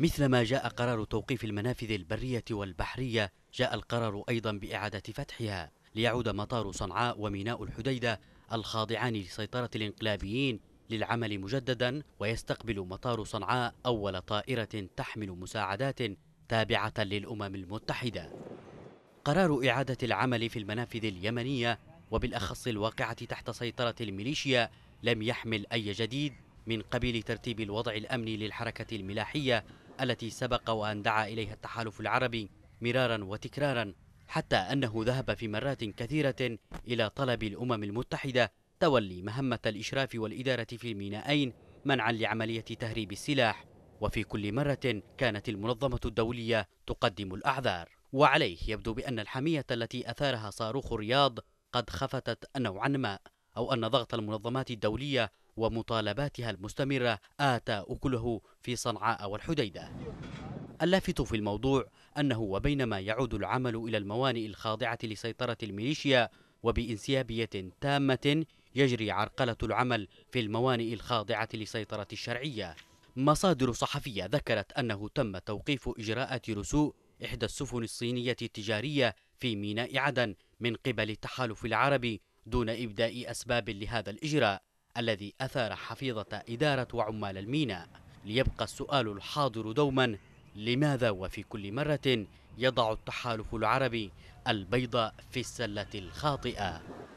مثلما جاء قرار توقيف المنافذ البرية والبحرية جاء القرار أيضا بإعادة فتحها ليعود مطار صنعاء وميناء الحديدة الخاضعان لسيطرة الانقلابيين للعمل مجددا ويستقبل مطار صنعاء أول طائرة تحمل مساعدات تابعة للأمم المتحدة قرار إعادة العمل في المنافذ اليمنية وبالأخص الواقعة تحت سيطرة الميليشيا لم يحمل أي جديد من قبيل ترتيب الوضع الأمني للحركة الملاحية التي سبق وأن دعا إليها التحالف العربي مرارا وتكرارا حتى أنه ذهب في مرات كثيرة إلى طلب الأمم المتحدة تولي مهمة الإشراف والإدارة في المينائين منعا لعملية تهريب السلاح وفي كل مرة كانت المنظمة الدولية تقدم الأعذار وعليه يبدو بأن الحمية التي أثارها صاروخ الرياض قد خفتت نوعا ما أو أن ضغط المنظمات الدولية ومطالباتها المستمرة آتى أكله في صنعاء والحديدة اللافت في الموضوع أنه وبينما يعود العمل إلى الموانئ الخاضعة لسيطرة الميليشيا وبإنسيابية تامة يجري عرقلة العمل في الموانئ الخاضعة لسيطرة الشرعية مصادر صحفية ذكرت أنه تم توقيف إجراءات رسوء إحدى السفن الصينية التجارية في ميناء عدن من قبل التحالف العربي دون إبداء أسباب لهذا الإجراء الذي أثار حفيظة إدارة وعمال الميناء ليبقى السؤال الحاضر دوما لماذا وفي كل مرة يضع التحالف العربي البيض في السلة الخاطئة